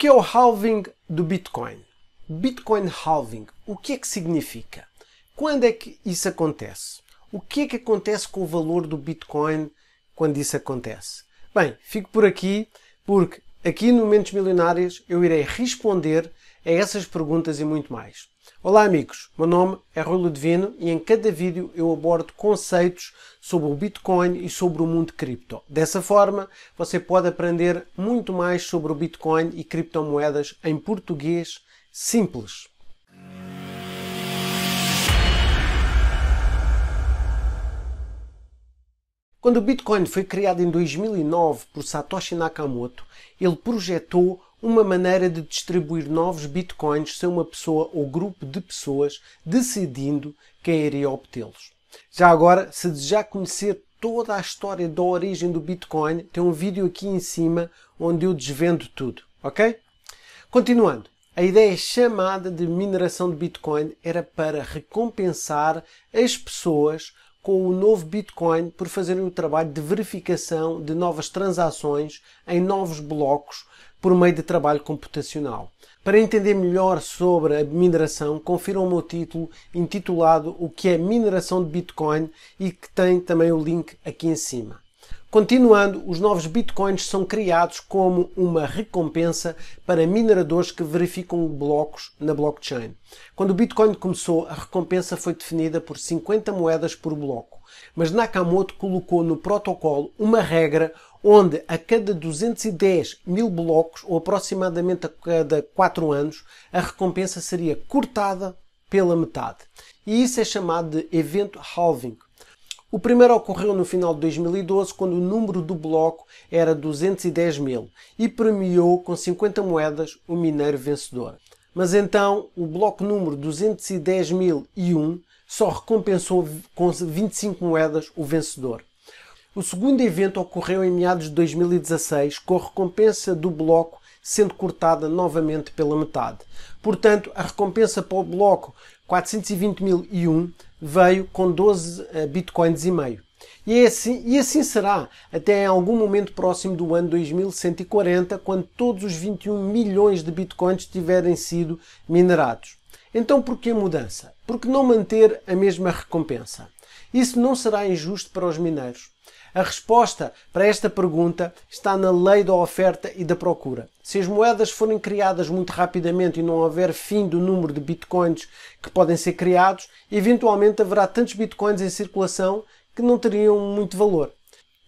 que é o halving do Bitcoin? Bitcoin halving, o que é que significa? Quando é que isso acontece? O que é que acontece com o valor do Bitcoin quando isso acontece? Bem, fico por aqui porque aqui no Momentos Milionários eu irei responder a essas perguntas e muito mais. Olá amigos, meu nome é Rui Ludovino e em cada vídeo eu abordo conceitos sobre o Bitcoin e sobre o mundo cripto. Dessa forma, você pode aprender muito mais sobre o Bitcoin e criptomoedas em português simples. Quando o Bitcoin foi criado em 2009 por Satoshi Nakamoto, ele projetou uma maneira de distribuir novos bitcoins sem uma pessoa ou grupo de pessoas decidindo quem iria obtê-los. Já agora, se desejar conhecer toda a história da origem do Bitcoin, tem um vídeo aqui em cima onde eu desvendo tudo, ok? Continuando, a ideia chamada de mineração de Bitcoin era para recompensar as pessoas com o novo Bitcoin por fazerem o trabalho de verificação de novas transações em novos blocos por meio de trabalho computacional. Para entender melhor sobre a mineração, confiram o meu título intitulado O que é mineração de Bitcoin e que tem também o link aqui em cima. Continuando, os novos bitcoins são criados como uma recompensa para mineradores que verificam blocos na blockchain. Quando o Bitcoin começou, a recompensa foi definida por 50 moedas por bloco, mas Nakamoto colocou no protocolo uma regra onde a cada 210 mil blocos, ou aproximadamente a cada 4 anos, a recompensa seria cortada pela metade. E isso é chamado de evento halving o primeiro ocorreu no final de 2012, quando o número do bloco era 210 mil e premiou com 50 moedas o mineiro vencedor. Mas então o bloco número 210.001 só recompensou com 25 moedas o vencedor. O segundo evento ocorreu em meados de 2016, com a recompensa do bloco sendo cortada novamente pela metade. Portanto, a recompensa para o bloco 420.001 veio com 12 eh, bitcoins e meio. E é assim, e assim será até em algum momento próximo do ano 2140, quando todos os 21 milhões de bitcoins tiverem sido minerados. Então por que mudança? Por que não manter a mesma recompensa? Isso não será injusto para os mineiros. A resposta para esta pergunta está na lei da oferta e da procura. Se as moedas forem criadas muito rapidamente e não houver fim do número de bitcoins que podem ser criados, eventualmente haverá tantos bitcoins em circulação que não teriam muito valor.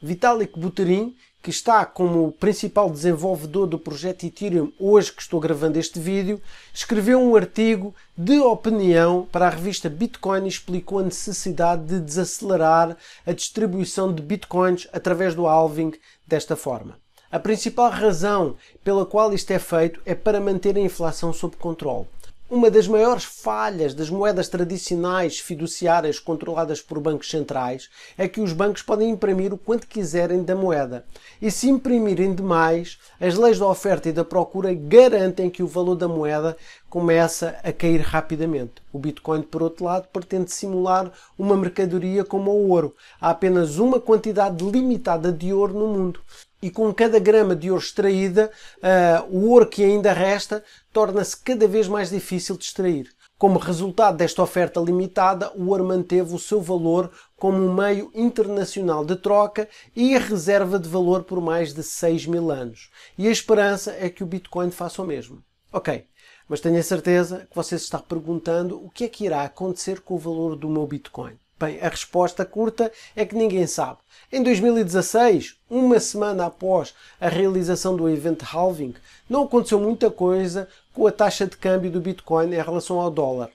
Vitalik Buterin, que está como principal desenvolvedor do projeto Ethereum hoje que estou gravando este vídeo, escreveu um artigo de opinião para a revista Bitcoin e explicou a necessidade de desacelerar a distribuição de bitcoins através do halving desta forma. A principal razão pela qual isto é feito é para manter a inflação sob controle. Uma das maiores falhas das moedas tradicionais fiduciárias controladas por bancos centrais é que os bancos podem imprimir o quanto quiserem da moeda. E se imprimirem demais, as leis da oferta e da procura garantem que o valor da moeda começa a cair rapidamente. O Bitcoin, por outro lado, pretende simular uma mercadoria como o ouro. Há apenas uma quantidade limitada de ouro no mundo e com cada grama de ouro extraída, uh, o ouro que ainda resta torna-se cada vez mais difícil de extrair. Como resultado desta oferta limitada, o ouro manteve o seu valor como um meio internacional de troca e a reserva de valor por mais de 6 mil anos. E a esperança é que o Bitcoin faça o mesmo. Ok, mas tenho a certeza que você se está perguntando o que é que irá acontecer com o valor do meu Bitcoin. Bem, a resposta curta é que ninguém sabe. Em 2016, uma semana após a realização do evento halving, não aconteceu muita coisa com a taxa de câmbio do Bitcoin em relação ao dólar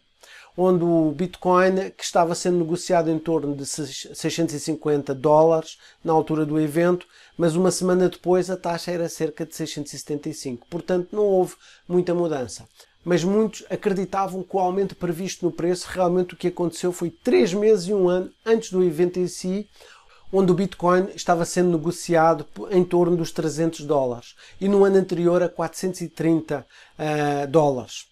onde o Bitcoin, que estava sendo negociado em torno de 650 dólares na altura do evento, mas uma semana depois a taxa era cerca de 675. Portanto, não houve muita mudança mas muitos acreditavam que o aumento previsto no preço realmente o que aconteceu foi três meses e um ano antes do evento em si, onde o Bitcoin estava sendo negociado em torno dos 300 dólares e no ano anterior a 430 uh, eh, dólares.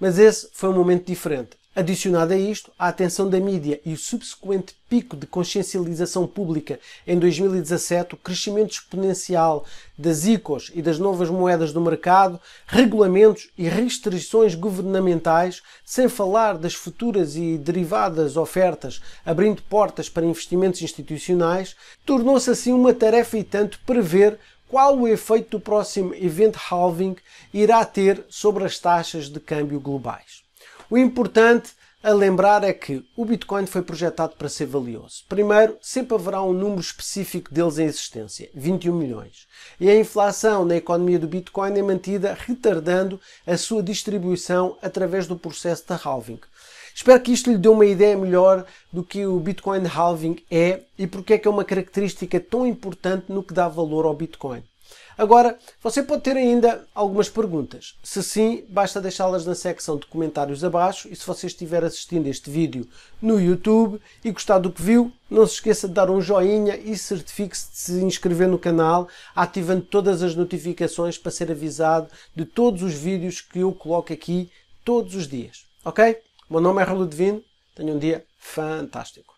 Mas esse foi um momento diferente. Adicionado a isto, a atenção da mídia e o subsequente pico de consciencialização pública em 2017, o crescimento exponencial das ICOs e das novas moedas do mercado, regulamentos e restrições governamentais, sem falar das futuras e derivadas ofertas abrindo portas para investimentos institucionais, tornou-se assim uma tarefa e tanto prever qual o efeito do próximo evento halving irá ter sobre as taxas de câmbio globais. O importante a lembrar é que o Bitcoin foi projetado para ser valioso. Primeiro, sempre haverá um número específico deles em existência, 21 milhões. E a inflação na economia do Bitcoin é mantida retardando a sua distribuição através do processo da halving. Espero que isto lhe dê uma ideia melhor do que o Bitcoin halving é e porque é que é uma característica tão importante no que dá valor ao Bitcoin. Agora, você pode ter ainda algumas perguntas. Se sim, basta deixá-las na secção de comentários abaixo e se você estiver assistindo este vídeo no YouTube e gostar do que viu, não se esqueça de dar um joinha e certifique-se de se inscrever no canal, ativando todas as notificações para ser avisado de todos os vídeos que eu coloco aqui todos os dias. Ok? O meu nome é Raul Divino. Tenha um dia fantástico.